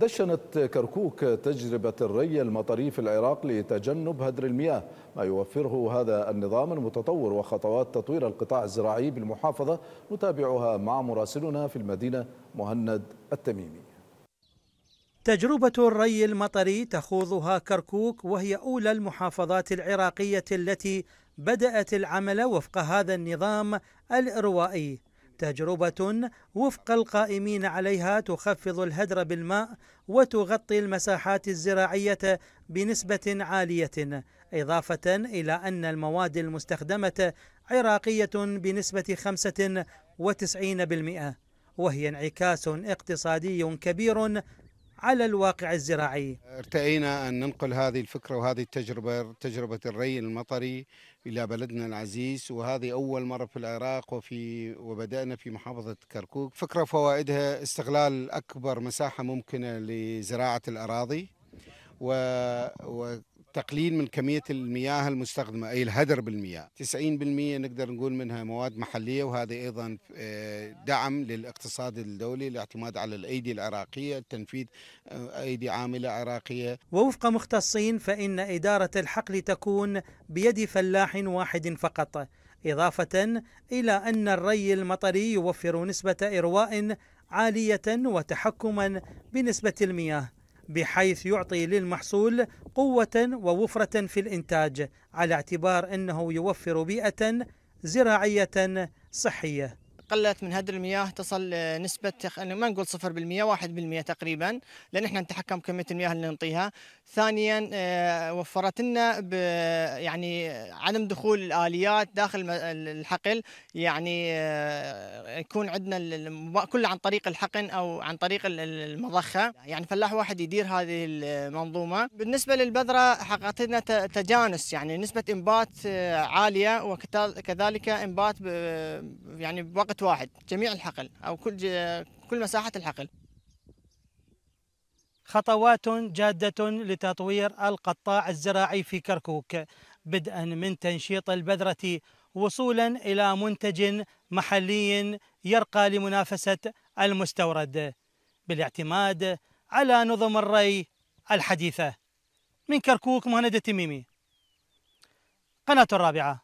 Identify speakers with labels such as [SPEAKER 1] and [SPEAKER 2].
[SPEAKER 1] دشنت كركوك تجربة الري المطري في العراق لتجنب هدر المياه ما يوفره هذا النظام المتطور وخطوات تطوير القطاع الزراعي بالمحافظة نتابعها مع مراسلنا في المدينة مهند التميمي
[SPEAKER 2] تجربة الري المطري تخوضها كركوك وهي أولى المحافظات العراقية التي بدأت العمل وفق هذا النظام الإروائي تجربة وفق القائمين عليها تخفض الهدر بالماء وتغطي المساحات الزراعية بنسبة عالية إضافة إلى أن المواد المستخدمة عراقية بنسبة 95% وهي انعكاس اقتصادي كبير على الواقع الزراعي
[SPEAKER 1] ارتئينا أن ننقل هذه الفكرة وهذه التجربة تجربة الري المطري إلى بلدنا العزيز وهذه أول مرة في العراق وفي وبدأنا في محافظة كركوك فكرة فوائدها استغلال أكبر مساحة ممكنة لزراعة الأراضي و... و... تقليل من كمية المياه المستخدمة أي الهدر بالمياه 90% نقدر نقول منها مواد محلية وهذا أيضا آه، دعم للاقتصاد الدولي الاعتماد على الأيدي العراقية
[SPEAKER 2] التنفيذ آه، أيدي عاملة عراقية ووفق مختصين فإن إدارة الحقل تكون بيد فلاح واحد فقط إضافة إلى أن الري المطري يوفر نسبة إرواء عالية وتحكما بنسبة المياه بحيث يعطي للمحصول قوة ووفرة في الإنتاج على اعتبار أنه يوفر بيئة زراعية صحية
[SPEAKER 3] قلت من هدر المياه تصل نسبة ما نقول 0% 1% تقريبا لأن احنا نتحكم بكمية المياه اللي نعطيها. ثانيا آه، وفرت لنا يعني عدم دخول الآليات داخل الحقل يعني آه، يكون عندنا كله عن طريق الحقن أو عن طريق المضخة يعني فلاح واحد يدير هذه المنظومة. بالنسبة للبذرة حققت لنا تجانس يعني نسبة إنبات آه، عالية وكذلك إنبات يعني بوقت بوقت واحد جميع الحقل أو كل كل مساحة الحقل
[SPEAKER 2] خطوات جادة لتطوير القطاع الزراعي في كركوك بدءا من تنشيط البذرة وصولا إلى منتج محلي يرقى لمنافسة المستورد بالاعتماد على نظم الري الحديثة من كركوك مهند التميمي قناة الرابعة